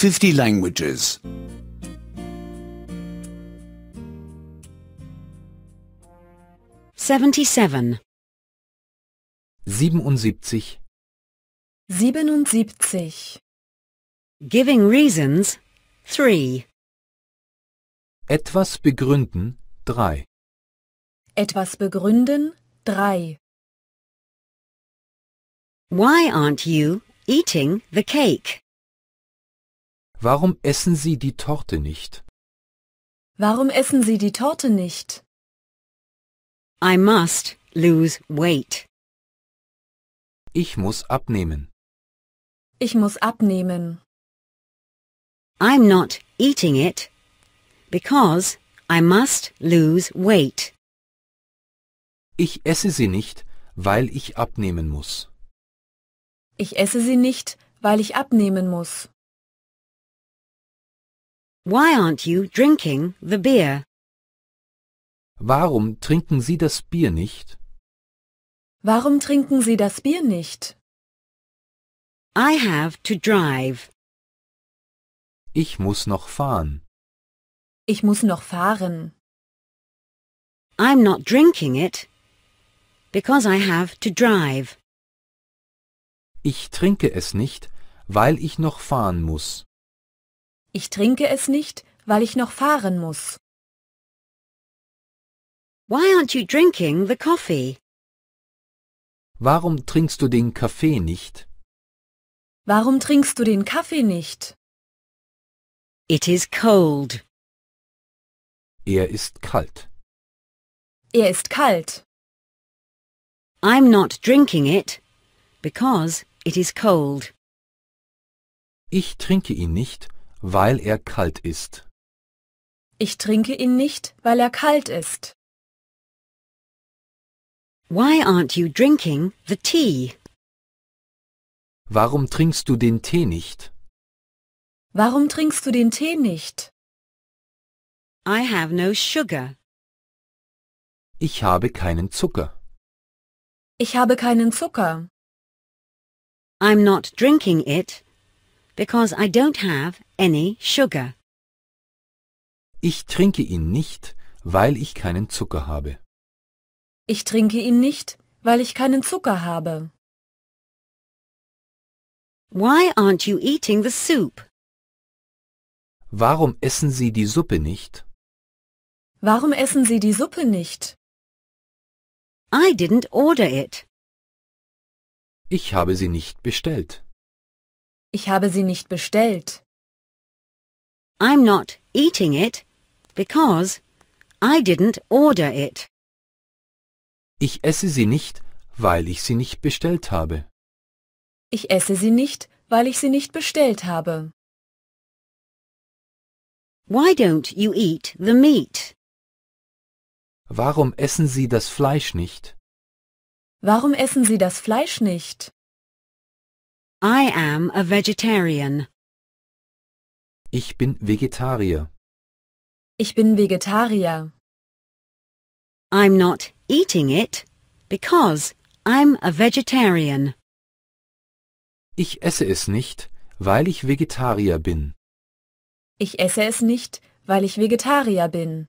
50 languages. 77. 77. Giving reasons 3. Etwas begründen 3. Etwas begründen 3. Why aren't you eating the cake? Warum essen Sie die Torte nicht? Warum essen Sie die Torte nicht? I must lose weight. Ich muss abnehmen. Ich muss abnehmen. I'm not eating it because I must lose weight. Ich esse sie nicht, weil ich abnehmen muss. Ich esse sie nicht, weil ich abnehmen muss. Why aren't you drinking the beer? Warum trinken Sie das Bier nicht? Warum trinken Sie das Bier nicht? I have to drive. Ich muss noch fahren. Ich muss noch fahren. I'm not drinking it because I have to drive. Ich trinke es nicht, weil ich noch fahren muss. Ich trinke es nicht, weil ich noch fahren muss. Why aren't you drinking the coffee? Warum trinkst du den Kaffee nicht? Warum trinkst du den Kaffee nicht? It is cold. Er ist kalt. Er ist kalt. I'm not drinking it because it is cold. Ich trinke ihn nicht, weil er kalt ist. Ich trinke ihn nicht, weil er kalt ist. Why aren't you drinking the tea? Warum trinkst du den Tee nicht? Warum trinkst du den Tee nicht? I have no sugar. Ich habe keinen Zucker. Ich habe keinen Zucker. I'm not drinking it because I don't have any sugar. Ich trinke ihn nicht, weil ich keinen Zucker habe. Ich trinke ihn nicht, weil ich keinen Zucker habe. Why aren't you eating the soup? Warum essen Sie die Suppe nicht? Warum essen Sie die Suppe nicht? I didn't order it. Ich habe sie nicht bestellt. Ich habe sie nicht bestellt. I'm not eating it because I didn't order it. Ich esse sie nicht, weil ich sie nicht bestellt habe. Ich esse sie nicht, weil ich sie nicht bestellt habe. Why don't you eat the meat? Warum essen Sie das Fleisch nicht? Warum essen Sie das Fleisch nicht? I am a vegetarian. Ich bin Vegetarier. Ich bin Vegetarier. I'm not eating it because I'm a vegetarian. Ich esse es nicht, weil ich Vegetarier bin. Ich esse es nicht, weil ich Vegetarier bin.